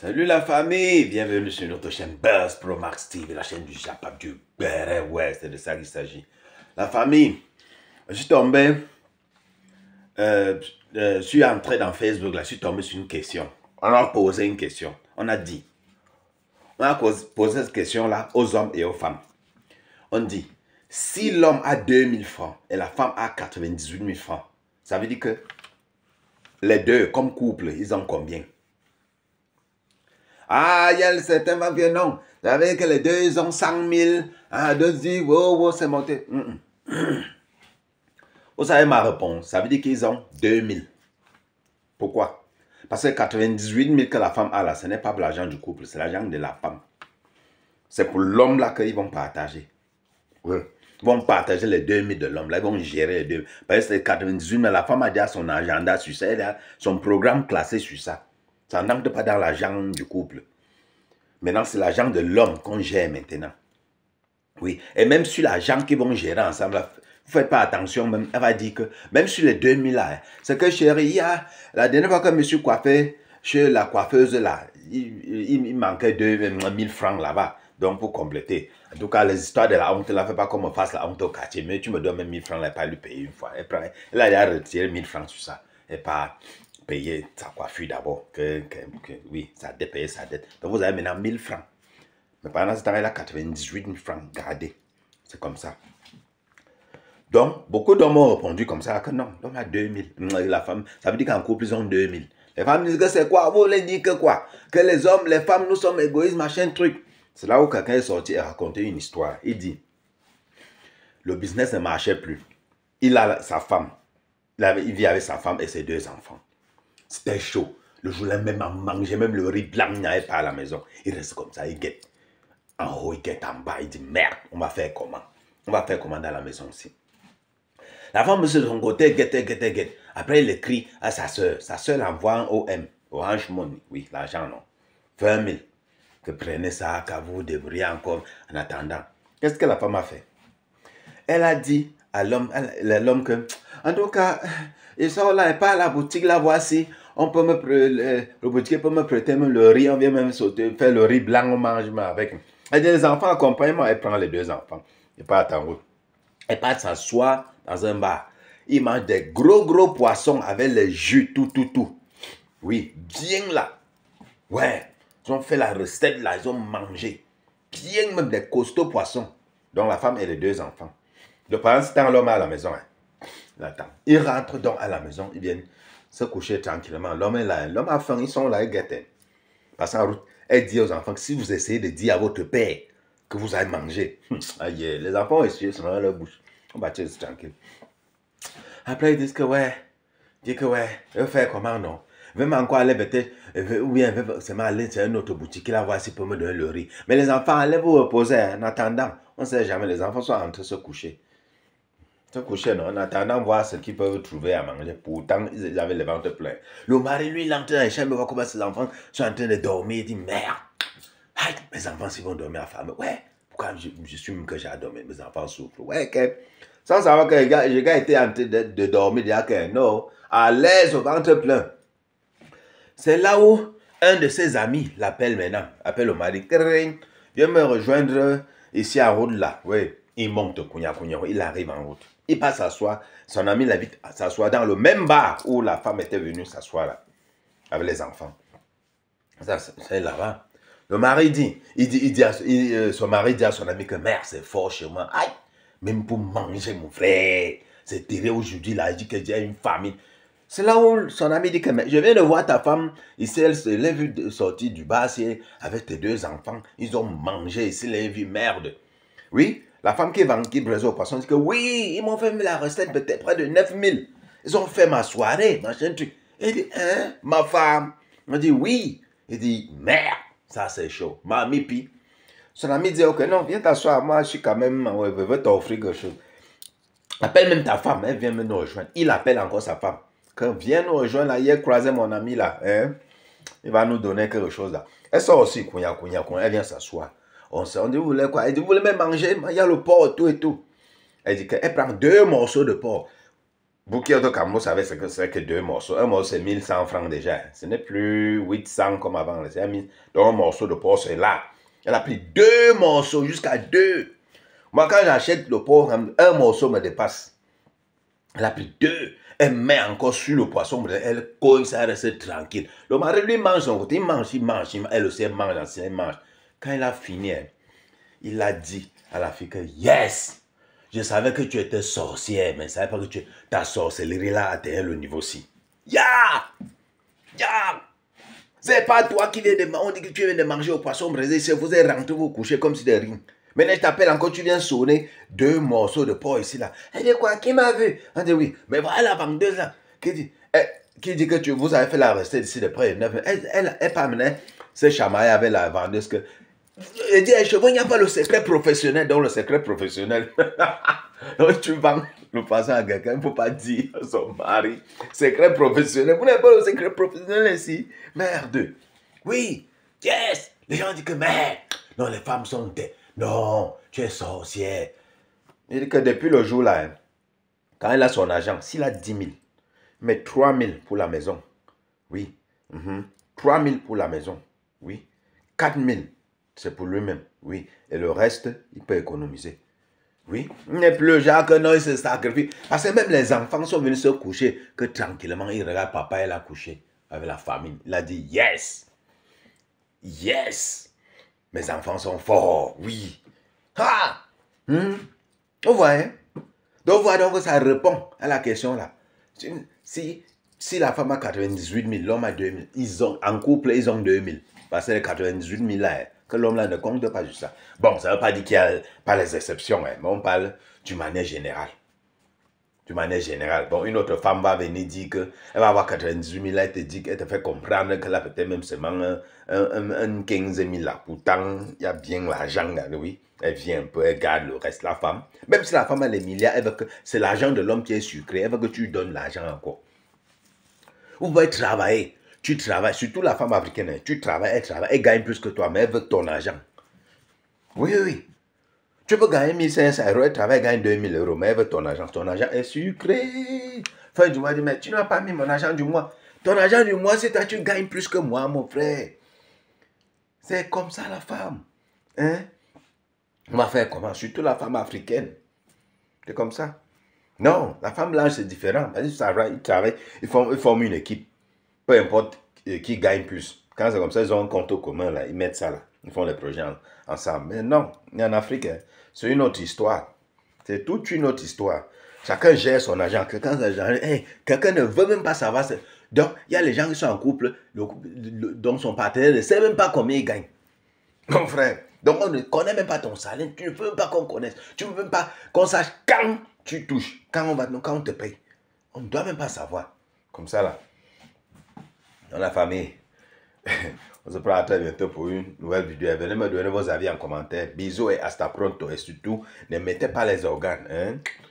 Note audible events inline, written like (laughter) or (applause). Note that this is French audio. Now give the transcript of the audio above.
Salut la famille, bienvenue sur notre chaîne Buzz Pro Max TV, la chaîne du Japon, du Béret Ouais, c'est de ça qu'il s'agit. La famille, je suis tombé, euh, euh, je suis entré dans Facebook, là, je suis tombé sur une question. On a posé une question, on a dit, on a posé cette question-là aux hommes et aux femmes. On dit, si l'homme a 2000 francs et la femme a 98 000 francs, ça veut dire que les deux, comme couple, ils ont combien ah, il y a certain non. Vous savez que les deux, ils ont 100 000. Ah, deux, disent, wow, wow, c'est monté. Mm, mm. (clears throat) Vous savez ma réponse. Ça veut dire qu'ils ont 2 000. Pourquoi Parce que 98 000 que la femme a là, ce n'est pas pour l'argent du couple, c'est l'argent de la femme. C'est pour l'homme là qu'ils vont partager. Oui. Ils vont partager les 2 000 de l'homme. Là, ils vont gérer les deux. Parce que c'est 98, mais la femme a déjà son agenda sur ça, elle a son programme classé sur ça. Ça n'entre pas dans la jambe du couple. Maintenant, c'est la jambe de l'homme qu'on gère maintenant. Oui. Et même sur la jambe qu'ils vont gérer ensemble, vous faites pas attention, même, elle va dire que, même sur les 2000 là, hein. c'est que chérie, la dernière fois que je monsieur coiffé, chez la coiffeuse là, il, il manquait 2000 euh, francs là-bas. Donc, pour compléter, en tout cas, les histoires de la honte, ne fait pas comme on fasse la honte au quartier. Mais tu me donnes même 1000 francs, elle n'a pas lui payer une fois. Elle, il a retiré 1000 francs sur ça. Elle pas ça sa coiffure d'abord, que, que, oui, ça a payer sa dette. Donc vous avez maintenant 1000 francs. Mais pendant ce temps, il a 98 000 francs gardés. C'est comme ça. Donc, beaucoup d'hommes ont répondu comme ça que non, l'homme a 2000. Hum, la femme, ça veut dire qu'en couple, ils ont 2000. Les femmes disent que c'est quoi Vous voulez dire que quoi Que les hommes, les femmes, nous sommes égoïstes, machin, truc. C'est là où quelqu'un est sorti et raconté une histoire. Il dit, le business ne marchait plus. Il a sa femme. il vit avec sa femme et ses deux enfants. C'était chaud. Le jour-là, même à manger, même le riz blanc, il n'y avait pas à la maison. Il reste comme ça, il guette. En haut, il guette en bas, il dit merde, on va faire comment On va faire comment dans la maison aussi. La femme se son côté, guette, guette, guette. Après, il écrit à sa soeur. Sa soeur l'envoie en OM, Orange Money. Oui, l'argent, non. 20 000. Que prenez ça, à vous débrouillez encore en attendant. Qu'est-ce que la femme a fait Elle a dit à l'homme que en tout cas, ils sont là, et pas à la boutique, la voici. On peut me le, le boutique peut me prêter même le riz, on vient même sauter, faire le riz blanc, on mange avec. Et les enfants accompagnement, moi, elle prend les deux enfants. Ils pas en route. Ils partent s'asseoir dans un bar. Ils mangent des gros, gros poissons avec les jus, tout, tout, tout. Oui, bien là. Ouais, ils ont fait la recette là, ils ont mangé. Bien même des costauds poissons, Donc, la femme et les deux enfants. Le parent, c'est un homme à la maison. Hein. Ils rentrent donc à la maison, ils viennent se coucher tranquillement. L'homme est là, l'homme a faim, ils sont là, ils guettent. Passant en route, elle dit aux enfants que si vous essayez de dire à votre père que vous allez manger, hum, les enfants ils sont dans leur bouche. On ils tirer tranquilles. Après, ils disent que ouais, dit que ouais, faire comment non Même encore aller bêter, euh, ou bien seulement aller dans une autre boutique, la voici pour me donner le riz. Mais les enfants, allez vous reposer hein. en attendant. On ne sait jamais, les enfants sont en se coucher. Cette non, en attendant voir ce qu'ils peuvent trouver à manger, pourtant ils avaient le ventre plein. Le mari, lui, il entre dans voir me voit comment ses enfants sont en train de dormir, il dit Merde, mes enfants, ils vont dormir à femme !»« Ouais, pourquoi je, suis même que j'ai dormir mes enfants souffrent. Ouais, sans savoir que le gars, était en train de, dormir, il que non, à l'aise, au ventre plein. C'est là où un de ses amis l'appelle maintenant, appelle le mari, viens me rejoindre ici à route là. Oui, il monte, il arrive en route. Il à s'asseoir. Son ami l'a à s'asseoir dans le même bar où la femme était venue s'asseoir là, avec les enfants. Ça, c'est là-bas. Le mari dit, il dit, il dit à, euh, son mari dit à son ami que merde, c'est fort chez moi. Aïe, même pour manger, mon frère. C'est terrible aujourd'hui là. Il dit que j'ai une famille. C'est là où son ami dit que je viens de voir ta femme. Ici, elle se lève sortie du bar avec tes deux enfants. Ils ont mangé. Ici, les vue, merde. Oui, la femme qui, vend, qui brise au poisson dit que oui, ils m'ont fait la recette peut-être près de 9000. Ils ont fait ma soirée, machin truc. Il dit, hein, ma femme. On dit oui. Il dit, merde, ça c'est chaud. Mamie, puis. Son ami dit, ok, non, viens t'asseoir, moi je suis quand même, ouais, je veux t'offrir quelque chose. Appelle même ta femme, elle vient nous rejoindre. Il appelle encore sa femme. Quand viens nous rejoindre, là, hier, croisé mon ami là, hein, il va nous donner quelque chose là. Elle sort aussi, kounya, kounya, kounya, elle vient s'asseoir. On, s'est dit, vous voulez quoi Elle dit, vous voulez même manger Il y a le porc, tout et tout. Elle dit qu'elle prend deux morceaux de porc. Bouquet de Camus savait ce que c'est que deux morceaux. Un morceau, c'est 1100 francs déjà. Ce n'est plus 800 comme avant. Donc un, morceau de porc, c'est là. Elle a pris deux morceaux, jusqu'à deux. Moi, quand j'achète le porc, hein, un morceau me dépasse. Elle a pris deux. Elle met encore sur le poisson. Elle cogne, ça reste tranquille. Le mari, lui, mange son côté. Il mange, il mange, il mange. Elle aussi, elle mange, elle mange. Quand il a fini, hein, il a dit à la fille que Yes! Je savais que tu étais sorcière, mais je ne savais pas que tu, ta sorcellerie là atteint le niveau-ci. Ya! Ya! Yeah! C'est pas toi qui viens de, on dit que tu viens de manger au poisson brisé, c'est vous êtes rentré vous coucher comme si de rien. Maintenant, je t'appelle encore, tu viens sonner deux morceaux de porc ici, là. Elle dit quoi, qui m'a vu Elle dit oui, mais voilà la vendeuse, là, qui dit, eh, qui dit que tu, vous avez fait la rester d'ici de près 9 Elle, elle, elle, pas amené ce chamaille avec la vendeuse que il dit, je eh, chevaux, il n'y a pas le secret professionnel. Dans le secret professionnel, (laughs) Donc, tu vas le poisson à quelqu'un, il ne faut pas dire à son mari. Secret professionnel. Vous n'avez pas le secret professionnel ici. Merde. Oui. Yes. Les gens disent que, merde. Non, les femmes sont des. Non, tu es sorcière. Il dit que depuis le jour là, hein, quand il a son agent, s'il a 10 000, mais 3 000 pour la maison. Oui. 3 mm-hmm, 000 pour la maison. Oui. 4 000 c'est pour lui-même, oui. Et le reste, il peut économiser. Oui, n'est plus Jacques, non, il se sacrifie. Parce que même les enfants sont venus se coucher, que tranquillement, ils regardent papa, il a couché avec la famille. Il a dit, yes, yes, mes enfants sont forts, oui. Ah, hmm. vous voyez Donc, voilà donc ça répond à la question là. Si, si la femme a 98 000, l'homme a 2 000, ils ont, en couple, ils ont 2 000. Parce que les 98 000 là, que l'homme-là ne compte pas juste ça. Bon, ça ne veut pas dire qu'il n'y a pas les exceptions, hein, mais on parle du manière générale. Du manière générale. Bon, une autre femme va venir dire que elle va avoir 98 000, elle te dit qu'elle te fait comprendre qu'elle a peut-être même seulement un, un, un, 15 000 là. Pourtant, il y a bien l'argent là, hein, oui. Elle vient un peu, elle garde le reste, la femme. Même si la femme a les milliards, c'est l'argent de l'homme qui est sucré, elle veut que tu lui donnes l'argent encore. Vous pouvez travailler. Tu travailles, surtout la femme africaine, tu travailles, elle travaille, elle gagne plus que toi, mais elle veut ton argent. Oui, oui. Tu peux gagner 1500 euros, elle travaille, elle gagne 2000 euros, mais elle veut ton argent. Ton argent est sucré. Fin du mois, dit, mais tu n'as pas mis mon argent du mois. Ton argent du mois, c'est toi, tu gagnes plus que moi, mon frère. C'est comme ça la femme. Hein? On va faire comment Surtout la femme africaine. C'est comme ça. Non, la femme blanche, c'est différent. Elle ça ça ils, travaillent, ils forment une équipe peu importe qui gagne plus. Quand c'est comme ça, ils ont un compte commun, là, ils mettent ça, là. Ils font les projets ensemble. Mais non, en Afrique, hein, c'est une autre histoire. C'est toute une autre histoire. Chacun gère son argent. Quelqu'un ne veut même pas savoir. Donc, il y a les gens qui sont en couple, le, dont son partenaire ne sait même pas combien il gagne. Mon frère. Donc, on ne connaît même pas ton salaire. Tu ne veux même pas qu'on connaisse. Tu ne veux même pas qu'on sache quand tu touches, quand on, va, quand on te paye. On ne doit même pas savoir. Comme ça, là dans la famille. (laughs) On se prend à très bientôt pour une nouvelle vidéo. Venez me donner vos avis en commentaire. Bisous et hasta pronto. Et surtout, ne mettez pas les organes. Hein.